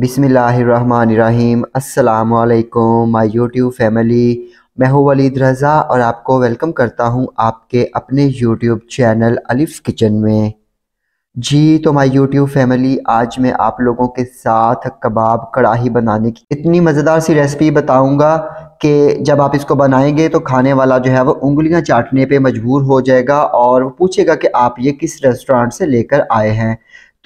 बिसमीम् अल्लाम my YouTube family मैं हूँ वलीद रज़ा और आपको वेलकम करता हूँ आपके अपने यूट्यूब चैनल अलिफ़ किचन में जी तो माई यूट्यूब फैमिली आज मैं आप लोगों के साथ कबाब कढ़ाही बनाने की इतनी मज़ेदार सी रेसिपी बताऊँगा कि जब आप इसको बनाएंगे तो खाने वाला जो है वो उंगलियाँ चाटने पर मजबूर हो जाएगा और पूछेगा कि आप ये किस रेस्टोरेंट से लेकर आए हैं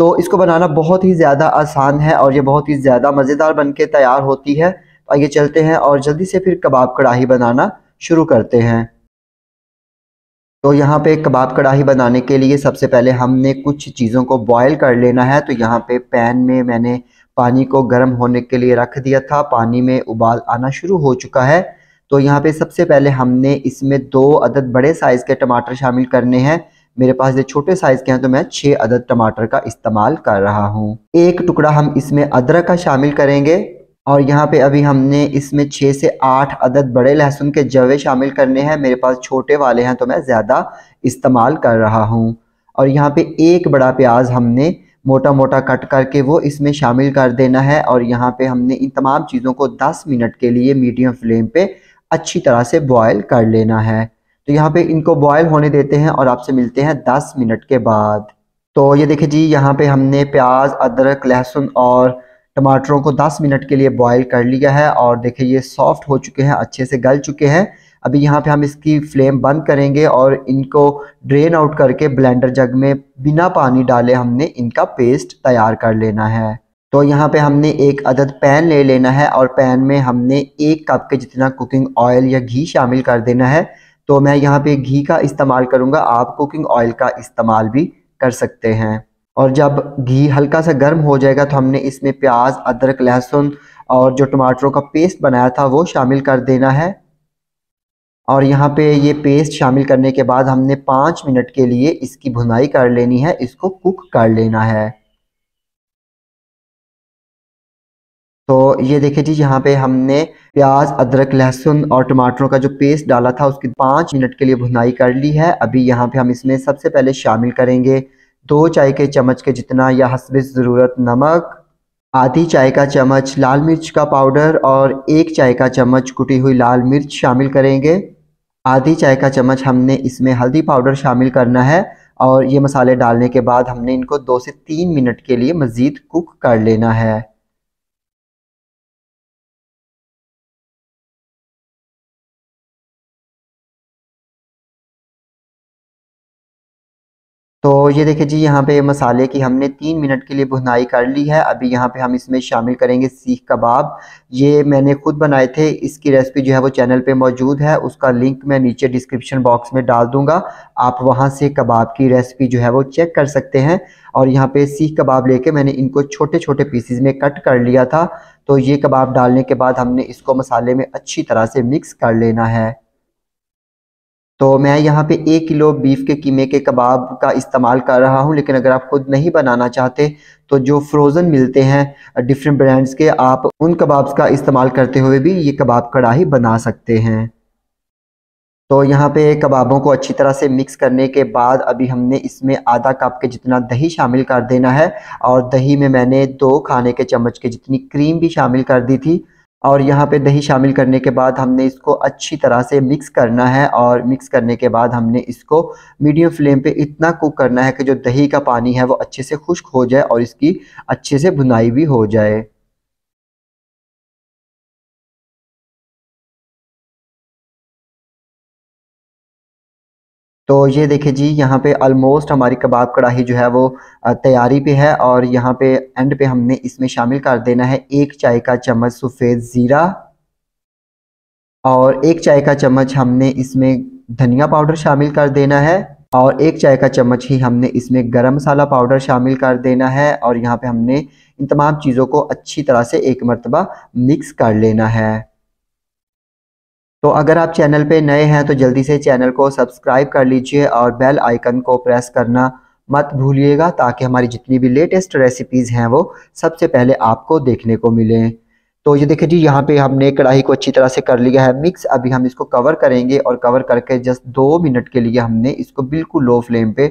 तो इसको बनाना बहुत ही ज़्यादा आसान है और ये बहुत ही ज़्यादा मज़ेदार बन के तैयार होती है आइए चलते हैं और जल्दी से फिर कबाब कढ़ाही बनाना शुरू करते हैं तो यहाँ पे कबाब कढ़ाही बनाने के लिए सबसे पहले हमने कुछ चीज़ों को बॉयल कर लेना है तो यहाँ पे पैन में मैंने पानी को गर्म होने के लिए रख दिया था पानी में उबाल आना शुरू हो चुका है तो यहाँ पे सबसे पहले हमने इसमें दो अदद बड़े साइज़ के टमाटर शामिल करने हैं मेरे पास ये छोटे साइज के हैं तो मैं छः अदद टमाटर का इस्तेमाल कर रहा हूँ एक टुकड़ा हम इसमें अदरक का शामिल करेंगे और यहाँ पे अभी हमने इसमें छः से आठ अदद बड़े लहसुन के जवे शामिल करने हैं मेरे पास छोटे वाले हैं तो मैं ज़्यादा इस्तेमाल कर रहा हूँ और यहाँ पे एक बड़ा प्याज हमने मोटा मोटा कट करके वो इसमें शामिल कर देना है और यहाँ पे हमने इन तमाम चीज़ों को 10 मिनट के लिए मीडियम फ्लेम पे अच्छी तरह से बॉयल कर लेना है तो यहाँ पे इनको बॉयल होने देते हैं और आपसे मिलते हैं दस मिनट के बाद तो ये देखिए जी यहाँ पे हमने प्याज अदरक लहसुन और टमाटरों को 10 मिनट के लिए बॉयल कर लिया है और देखिए ये सॉफ्ट हो चुके हैं अच्छे से गल चुके हैं अभी यहाँ पे हम इसकी फ्लेम बंद करेंगे और इनको ड्रेन आउट करके ब्लेंडर जग में बिना पानी डाले हमने इनका पेस्ट तैयार कर लेना है तो यहाँ पे हमने एक अदद पैन ले लेना है और पैन में हमने एक कप के जितना कुकिंग ऑयल या घी शामिल कर देना है तो मैं यहाँ पे घी का इस्तेमाल करूँगा आप कुकिंग ऑयल का इस्तेमाल भी कर सकते हैं और जब घी हल्का सा गर्म हो जाएगा तो हमने इसमें प्याज अदरक लहसुन और जो टमाटरों का पेस्ट बनाया था वो शामिल कर देना है और यहाँ पे ये पेस्ट शामिल करने के बाद हमने पाँच मिनट के लिए इसकी भुनाई कर लेनी है इसको कुक कर लेना है तो ये देखिए जी यहाँ पे हमने प्याज अदरक लहसुन और टमाटरों का जो पेस्ट डाला था उसकी पाँच मिनट के लिए भुनाई कर ली है अभी यहाँ पे हम इसमें सबसे पहले शामिल करेंगे दो चाय के चम्मच के जितना या हसब ज़रूरत नमक आधी चाय का चम्मच लाल मिर्च का पाउडर और एक चाय का चम्मच कुटी हुई लाल मिर्च शामिल करेंगे आधी चाय का चम्मच हमने इसमें हल्दी पाउडर शामिल करना है और ये मसाले डालने के बाद हमने इनको दो से तीन मिनट के लिए मज़ीद कुक कर लेना है तो ये देखिए जी यहाँ पे मसाले की हमने तीन मिनट के लिए भुनाई कर ली है अभी यहाँ पे हम इसमें शामिल करेंगे सीख कबाब ये मैंने खुद बनाए थे इसकी रेसिपी जो है वो चैनल पे मौजूद है उसका लिंक मैं नीचे डिस्क्रिप्शन बॉक्स में डाल दूंगा आप वहाँ से कबाब की रेसिपी जो है वो चेक कर सकते हैं और यहाँ पे सीख कबाब लेके मैंने इनको छोटे छोटे पीसीज में कट कर लिया था तो ये कबाब डालने के बाद हमने इसको मसाले में अच्छी तरह से मिक्स कर लेना है तो मैं यहाँ पे एक किलो बीफ के कीमे के कबाब का इस्तेमाल कर रहा हूँ लेकिन अगर आप ख़ुद नहीं बनाना चाहते तो जो फ्रोज़न मिलते हैं डिफरेंट ब्रांड्स के आप उन कबाब्स का इस्तेमाल करते हुए भी ये कबाब कढ़ाई बना सकते हैं तो यहाँ पे कबाबों को अच्छी तरह से मिक्स करने के बाद अभी हमने इसमें आधा कप के जितना दही शामिल कर देना है और दही में मैंने दो खाने के चम्मच के जितनी क्रीम भी शामिल कर दी थी और यहाँ पे दही शामिल करने के बाद हमने इसको अच्छी तरह से मिक्स करना है और मिक्स करने के बाद हमने इसको मीडियम फ्लेम पे इतना कुक करना है कि जो दही का पानी है वो अच्छे से खुश्क हो जाए और इसकी अच्छे से भुनाई भी हो जाए तो ये देखिए जी यहाँ पे ऑलमोस्ट हमारी कबाब कढ़ाई जो है वो तैयारी पे है और यहाँ पे एंड पे हमने इसमें शामिल कर देना है एक चाय का चम्मच सफ़ेद ज़ीरा और एक चाय का चम्मच हमने इसमें धनिया पाउडर शामिल कर देना है और एक चाय का चम्मच ही हमने इसमें गरम मसाला पाउडर शामिल कर देना है और यहाँ पे हमने इन तमाम चीज़ों को अच्छी तरह से एक मरतबा मिक्स कर लेना है तो अगर आप चैनल पे नए हैं तो जल्दी से चैनल को सब्सक्राइब कर लीजिए और बेल आइकन को प्रेस करना मत भूलिएगा ताकि हमारी जितनी भी लेटेस्ट रेसिपीज़ हैं वो सबसे पहले आपको देखने को मिलें तो ये देखिए जी यहाँ पे हमने कढ़ाई को अच्छी तरह से कर लिया है मिक्स अभी हम इसको कवर करेंगे और कवर करके जस्ट दो मिनट के लिए हमने इसको बिल्कुल लो फ्लेम पे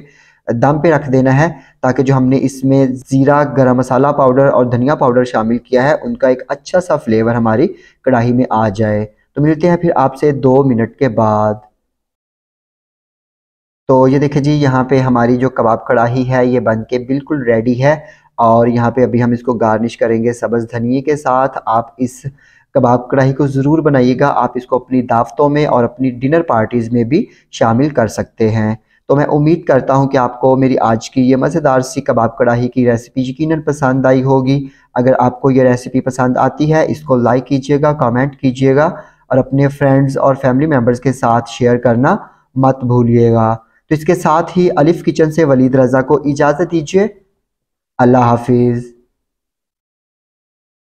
दम पे रख देना है ताकि जो हमने इसमें ज़ीरा गरम मसाला पाउडर और धनिया पाउडर शामिल किया है उनका एक अच्छा सा फ्लेवर हमारी कढ़ाई में आ जाए तो मिलते हैं फिर आपसे दो मिनट के बाद तो ये देखिए जी यहाँ पे हमारी जो कबाब कढ़ाही है ये बन के बिल्कुल रेडी है और यहाँ पे अभी हम इसको गार्निश करेंगे सब्ज़ धनिए के साथ आप इस कबाब कढ़ाई को ज़रूर बनाइएगा आप इसको अपनी दावतों में और अपनी डिनर पार्टीज़ में भी शामिल कर सकते हैं तो मैं उम्मीद करता हूं कि आपको मेरी आज की ये मज़ेदार सी कबाब कढ़ाई की रेसिपी यकीन पसंद आई होगी अगर आपको ये रेसिपी पसंद आती है इसको लाइक कीजिएगा कमेंट कीजिएगा और अपने फ्रेंड्स और फैमिली मेम्बर्स के साथ शेयर करना मत भूलिएगा तो इसके साथ ही अलिफ किचन से वलीद रज़ा को इजाज़त दीजिए अल्लाह हाफिज़